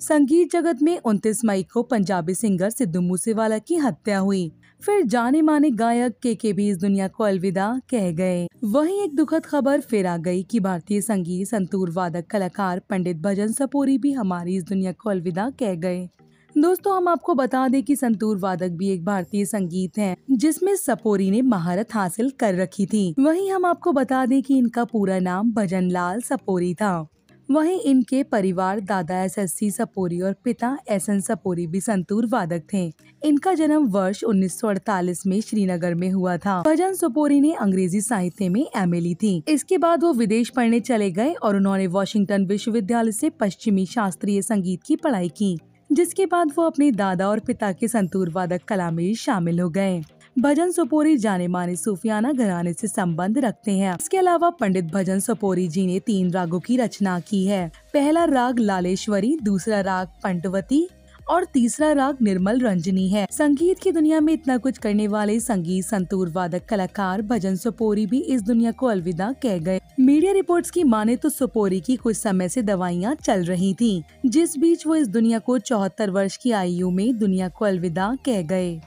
संगीत जगत में उन्तीस मई को पंजाबी सिंगर सिद्धू मूसेवाला की हत्या हुई फिर जाने माने गायक के के भी इस दुनिया को अलविदा कह गए वहीं एक दुखद खबर फिर आ गई कि भारतीय संगीत संतूर वादक कलाकार पंडित भजन सपोरी भी हमारी इस दुनिया को अलविदा कह गए दोस्तों हम आपको बता दें कि संतूर वादक भी एक भारतीय संगीत है जिसमें सपोरी ने महारत हासिल कर रखी थी वहीं हम आपको बता दें कि इनका पूरा नाम भजन लाल सपोरी था वहीं इनके परिवार दादा एस एस सी सपोरी और पिता एस एन सपोरी भी संतूर वादक थे इनका जन्म वर्ष 1948 में श्रीनगर में हुआ था भजन सपोरी ने अंग्रेजी साहित्य में एम ली थी इसके बाद वो विदेश पढ़ने चले गए और उन्होंने वॉशिंगटन विश्वविद्यालय से पश्चिमी शास्त्रीय संगीत की पढ़ाई की जिसके बाद वो अपने दादा और पिता के संतूर वादक कला में शामिल हो गए भजन सोपोरी जाने माने सूफियाना घराने से संबंध रखते हैं इसके अलावा पंडित भजन सपोरी जी ने तीन रागों की रचना की है पहला राग लालेश्वरी दूसरा राग पंडवती और तीसरा राग निर्मल रंजनी है संगीत की दुनिया में इतना कुछ करने वाले संगीत संतूर वादक कलाकार भजन सोपोरी भी इस दुनिया को अलविदा कह गए मीडिया रिपोर्ट्स की माने तो सपोरी की कुछ समय से दवाइयां चल रही थीं, जिस बीच वो इस दुनिया को चौहत्तर वर्ष की आयु में दुनिया को अलविदा कह गए